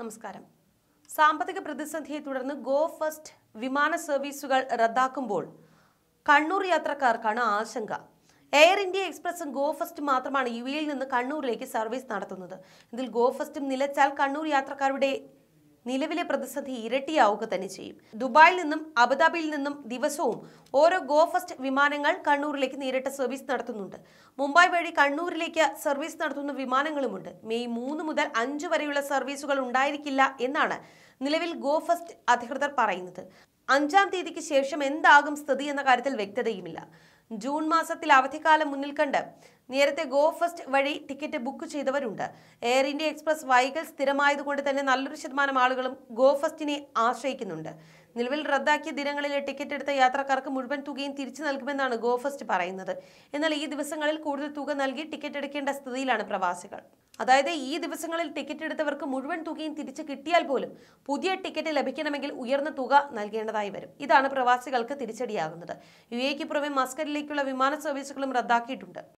നമസ്കാരം സാമ്പത്തിക പ്രതിസന്ധിയെ തുടർന്ന് ഗോ ഫസ്റ്റ് വിമാന സർവീസുകൾ റദ്ദാക്കുമ്പോൾ കണ്ണൂർ യാത്രക്കാർക്കാണ് ആശങ്ക എയർ ഇന്ത്യ എക്സ്പ്രസും ഗോ ഫസ്റ്റും മാത്രമാണ് യു എയിൽ നിന്ന് കണ്ണൂരിലേക്ക് സർവീസ് നടത്തുന്നത് ഇതിൽ ഗോ ഫസ്റ്റും നിലച്ചാൽ കണ്ണൂർ യാത്രക്കാരുടെ നിലവിലെ പ്രതിസന്ധി ഇരട്ടിയാവുക തന്നെ ചെയ്യും ദുബായിൽ നിന്നും അബുദാബിയിൽ നിന്നും ദിവസവും ഓരോ ഗോ ഫസ്റ്റ് വിമാനങ്ങൾ കണ്ണൂരിലേക്ക് നേരിട്ട സർവീസ് നടത്തുന്നുണ്ട് മുംബൈ വഴി കണ്ണൂരിലേക്ക് സർവീസ് നടത്തുന്ന വിമാനങ്ങളുമുണ്ട് മെയ് മൂന്ന് മുതൽ അഞ്ച് വരെയുള്ള സർവീസുകൾ ഉണ്ടായിരിക്കില്ല എന്നാണ് നിലവിൽ ഗോ ഫസ്റ്റ് അധികൃതർ പറയുന്നത് അഞ്ചാം തീയതിക്ക് ശേഷം എന്താകും സ്ഥിതി എന്ന കാര്യത്തിൽ വ്യക്തതയുമില്ല ജൂൺ മാസത്തിൽ അവധിക്കാലം മുന്നിൽ കണ്ട് നേരത്തെ ഗോ ഫസ്റ്റ് വഴി ടിക്കറ്റ് ബുക്ക് ചെയ്തവരുണ്ട് എയർ ഇന്ത്യ എക്സ്പ്രസ് വൈകൽ സ്ഥിരമായതുകൊണ്ട് തന്നെ നല്ലൊരു ശതമാനം ആളുകളും ഗോ ഫസ്റ്റിനെ ആശ്രയിക്കുന്നുണ്ട് നിലവിൽ റദ്ദാക്കിയ ദിനങ്ങളിലെ ടിക്കറ്റ് എടുത്ത യാത്രക്കാർക്ക് മുഴുവൻ തുകയും തിരിച്ചു നൽകുമെന്നാണ് ഗോ ഫസ്റ്റ് പറയുന്നത് എന്നാൽ ഈ ദിവസങ്ങളിൽ കൂടുതൽ തുക നൽകി ടിക്കറ്റ് എടുക്കേണ്ട സ്ഥിതിയിലാണ് പ്രവാസികൾ അതായത് ഈ ദിവസങ്ങളിൽ ടിക്കറ്റ് എടുത്തവർക്ക് മുഴുവൻ തുകയും തിരിച്ചു കിട്ടിയാൽ പോലും പുതിയ ടിക്കറ്റ് ലഭിക്കണമെങ്കിൽ ഉയർന്ന തുക നൽകേണ്ടതായി വരും ഇതാണ് പ്രവാസികൾക്ക് തിരിച്ചടിയാകുന്നത് യു എക്ക് പുറമെ മസ്കറ്റിലേക്കുള്ള വിമാന സർവീസുകളും റദ്ദാക്കിയിട്ടുണ്ട്